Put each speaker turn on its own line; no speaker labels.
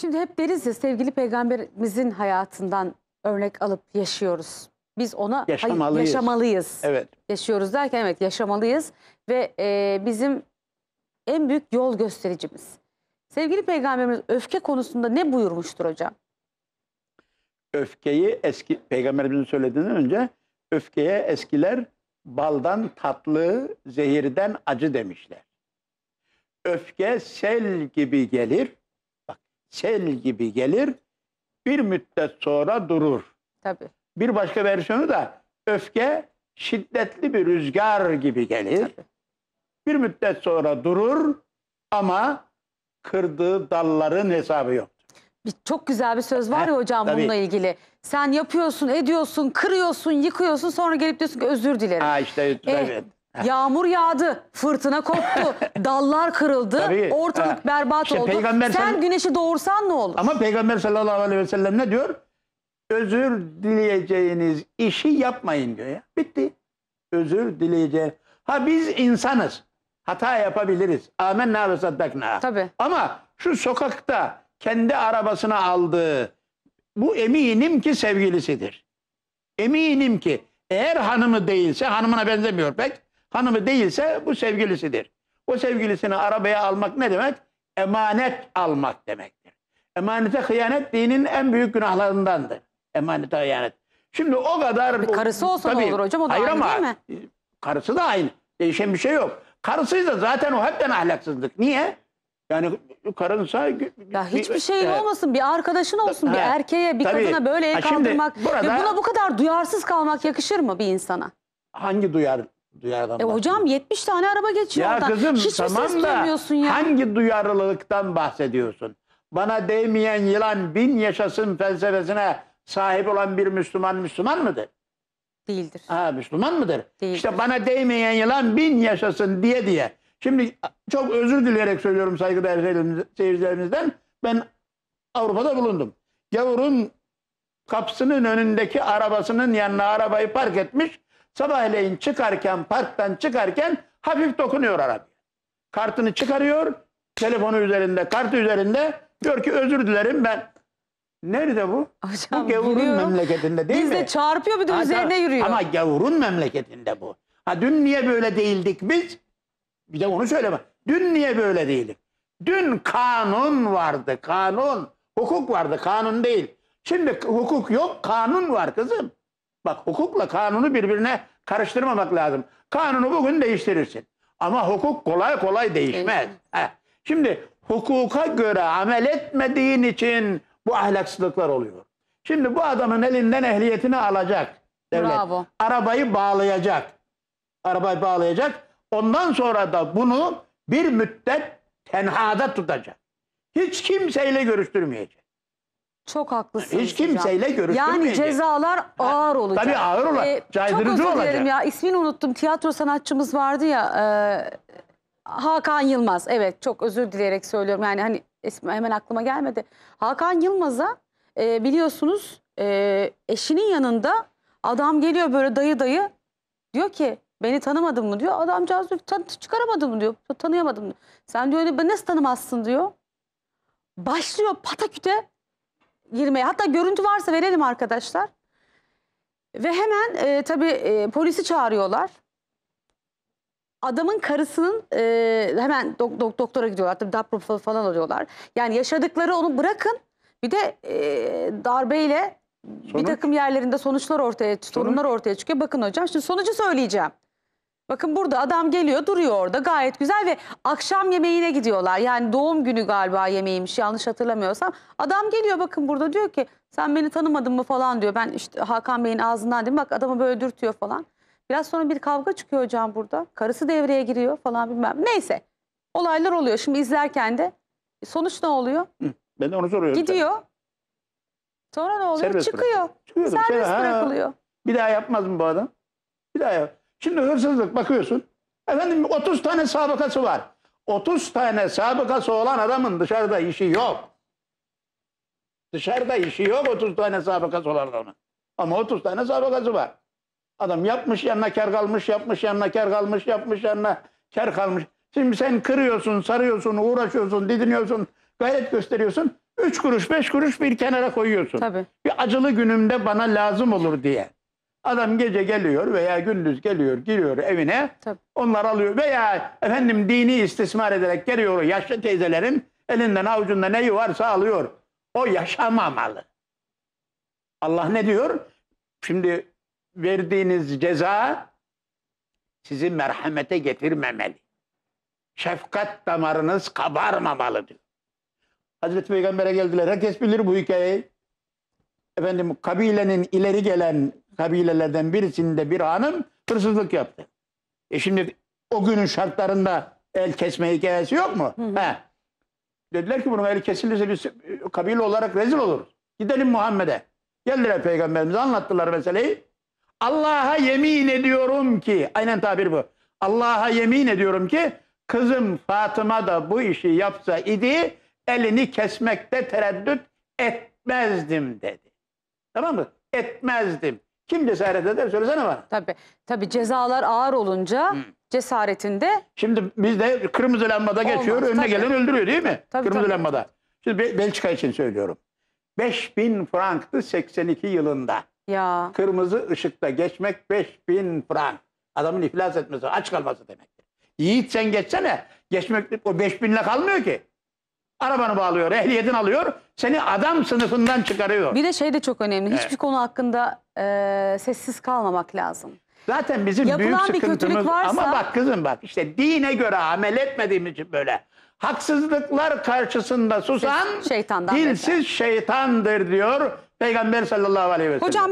Şimdi hep deriz ya sevgili peygamberimizin hayatından örnek alıp yaşıyoruz. Biz ona yaşamalıyız. yaşamalıyız. Evet. Yaşıyoruz derken evet yaşamalıyız ve e, bizim en büyük yol göstericimiz. Sevgili peygamberimiz öfke konusunda ne buyurmuştur hocam?
Öfkeyi eski peygamberimizin söylediğinden önce öfkeye eskiler baldan tatlı, zehirden acı demişler. Öfke sel gibi gelir, sel gibi gelir. Bir müddet sonra durur. Tabii. Bir başka versiyonu da öfke şiddetli bir rüzgar gibi gelir. Tabii. Bir müddet sonra durur ama kırdığı dalların hesabı yok.
Bir, çok güzel bir söz var ya hocam Tabii. bununla ilgili. Sen yapıyorsun, ediyorsun, kırıyorsun, yıkıyorsun sonra gelip diyorsun ki özür dilerim. Ha işte özür eh, Yağmur yağdı, fırtına koptu, dallar kırıldı, Tabii. ortalık Ha. berbat İşte oldu. Peygamber Sen güneşi doğursan ne olur?
Ama Peygamber sallallahu aleyhi ve sellem ne diyor? Özür dileyeceğiniz işi yapmayın diyor ya. Bitti. Özür dileyeceğiniz. Ha biz insanız. Hata yapabiliriz. Amenna ve saddakna. Tabii. Ama şu sokakta kendi arabasına aldığı bu eminim ki sevgilisidir. Eminim ki eğer hanımı değilse hanımına benzemiyor pek. Hanımı değilse bu sevgilisidir. O sevgilisini arabaya almak ne demek? Emanet almak demektir. Emanete hıyanet dinin en büyük günahlarındandır. Emanete hıyanet. Şimdi o kadar... Bir karısı olsa tabii, olur hocam? O da hayır aynı ama, değil mi? Karısı da aynı. Değişen bir şey yok. Karısıysa zaten o hepten ahlaksızlık. Niye? Yani karınsa... Ya hiçbir şeyin e,
olmasın, bir arkadaşın olsun, he, bir erkeğe, bir tabii, kadına böyle el kaldırmak. Burada, ve buna bu kadar duyarsız kalmak yakışır mı bir insana? Hangi duyar?
Duyardan e hocam
70 tane araba geçiyor Ya oradan. kızım Hiç mi ses tamam duymuyorsun ya?
hangi duyarlılıktan bahsediyorsun? Bana değmeyen yılan bin yaşasın felsefesine sahip olan bir Müslüman Müslüman mıdır? Değildir. Ha, Müslüman mıdır? Değildir. İşte bana değmeyen yılan bin yaşasın diye diye. Şimdi çok özür dileyerek söylüyorum saygıdeğer seyircilerimizden. Ben Avrupa'da bulundum. Gavurun kapısının önündeki arabasının yanına arabayı park etmiş. Sabahleyin çıkarken, parktan çıkarken hafif dokunuyor arabaya. Kartını çıkarıyor, telefonu üzerinde, kartı üzerinde diyor ki özür dilerim ben. Nerede bu? Hocam, bu gavurun biliyorum. memleketinde değil Biz mi? Biz de çarpıyor bir de ha, üzerine yürüyor. Ama gavurun memleketinde bu. Ha dün niye böyle değildik biz? Bir de onu söyleme. Dün niye böyle değildik? Dün kanun vardı, kanun. Hukuk vardı, kanun değil. Şimdi hukuk yok, kanun var kızım. Bak hukukla kanunu birbirine karıştırmamak lazım. Kanunu bugün değiştirirsin. Ama hukuk kolay kolay değişmez. Şimdi hukuka göre amel etmediğin için bu ahlaksızlıklar oluyor. Şimdi bu adamın elinden ehliyetini alacak devlet. Bravo. Arabayı bağlayacak. Arabayı bağlayacak. Ondan sonra da bunu bir müddet tenhada tutacak. Hiç kimseyle görüştürmeyecek.
Çok haklısınız Hiç kimseyle hocam. Yani cezalar ağır olacak. Tabii ağır olacak. Ee, Caydırıcı olacak. Çok özür dilerim ya İsmini unuttum. Tiyatro sanatçımız vardı ya e, Hakan Yılmaz. Evet çok özür dileyerek söylüyorum. Yani hani ismi hemen aklıma gelmedi. Hakan Yılmaz'a e, biliyorsunuz e, eşinin yanında adam geliyor böyle dayı dayı. Diyor ki beni tanımadın mı diyor. Adamcağız diyor tan çıkaramadın mı diyor. Tanıyamadım diyor. Sen diyor ben nasıl tanımazsın diyor. Başlıyor pataküte girmeye. Hatta görüntü varsa verelim arkadaşlar. Ve hemen e, tabii e, polisi çağırıyorlar. Adamın karısının e, hemen dok dok doktora gidiyorlar. Tabii DAPRO falan alıyorlar. Yani yaşadıkları onu bırakın. Bir de e, darbeyle Sonuç. bir takım yerlerinde sonuçlar ortaya, sorunlar ortaya çıkıyor. Bakın hocam şimdi sonucu söyleyeceğim. Bakın burada adam geliyor duruyor orada gayet güzel ve akşam yemeğine gidiyorlar. Yani doğum günü galiba yemeğiymiş yanlış hatırlamıyorsam. Adam geliyor bakın burada diyor ki sen beni tanımadın mı falan diyor. Ben işte Hakan Bey'in ağzından değil mi? bak adamı böyle dürtüyor falan. Biraz sonra bir kavga çıkıyor hocam burada. Karısı devreye giriyor falan bilmem. Neyse olaylar oluyor şimdi izlerken de. E, sonuç ne oluyor?
ben de onu soruyorum. Gidiyor.
Sonra ne oluyor? Serbest Çıkıyor. Şey Serbest Sen, bırakılıyor. Ha,
bir daha yapmaz mı bu adam? Bir daha yap. Şimdi hırsızlık bakıyorsun. Efendim 30 tane sabıkası var. 30 tane sabıkası olan adamın dışarıda işi yok. Dışarıda işi yok 30 tane sabıkası olan adamın. Ama 30 tane sabıkası var. Adam yapmış yanına kar kalmış, yapmış yanına kar kalmış, yapmış yanına kar kalmış. Şimdi sen kırıyorsun, sarıyorsun, uğraşıyorsun, didiniyorsun, gayret gösteriyorsun. Üç kuruş, beş kuruş bir kenara koyuyorsun. Tabii. Bir acılı günümde bana lazım olur diye. Adam gece geliyor veya gündüz geliyor, giriyor evine. Tabii. Onlar alıyor veya efendim dini istismar ederek geliyor yaşlı teyzelerin elinden avucunda neyi varsa alıyor. O yaşamamalı. Allah ne diyor? Şimdi verdiğiniz ceza sizi merhamete getirmemeli. Şefkat damarınız kabarmamalı diyor. Hazreti Peygamber'e geldiler. Herkes bilir bu hikayeyi. Efendim kabilenin ileri gelen kabilelerden birisinde bir hanım hırsızlık yaptı. E şimdi o günün şartlarında el kesme hikayesi yok mu? Hı hı. Dediler ki bunun el kesilirse biz e, kabile olarak rezil oluruz. Gidelim Muhammed'e. Geldiler peygamberimize anlattılar meseleyi. Allah'a yemin ediyorum ki aynen tabir bu. Allah'a yemin ediyorum ki kızım Fatıma da bu işi yapsa idi elini
kesmekte tereddüt etmezdim dedi. Tamam mı? Etmezdim. Kim cesaret eder söylesene bana. Tabii. Tabii cezalar ağır olunca cesaretinde Şimdi
biz de kırmızı lambada geçiyor önüne tabii. gelen öldürüyor değil mi? Tabii, kırmızı tabii. lambada. Şimdi Be- Belçika için söylüyorum. 5000 franktı 82 yılında. ya Kırmızı ışıkta geçmek 5000 frank. Adamın iflas etmesi, aç kalması demektir. Yiğit sen geçsene. Geçmek o 5000'le kalmıyor ki. Arabanı bağlıyor, ehliyetini alıyor, seni adam sınıfından çıkarıyor. Bir
de şey de çok önemli. Hiçbir konu hakkında e, sessiz kalmamak lazım.
Zaten bizim Yapılan büyük bir sıkıntımız kötülük varsa- ama bak kızım bak işte dine göre amel etmediğimiz için böyle. Haksızlıklar karşısında susan Şeytandan dilsiz şeytandır diyor Peygamber sallallahu aleyhi ve sellem. Hocam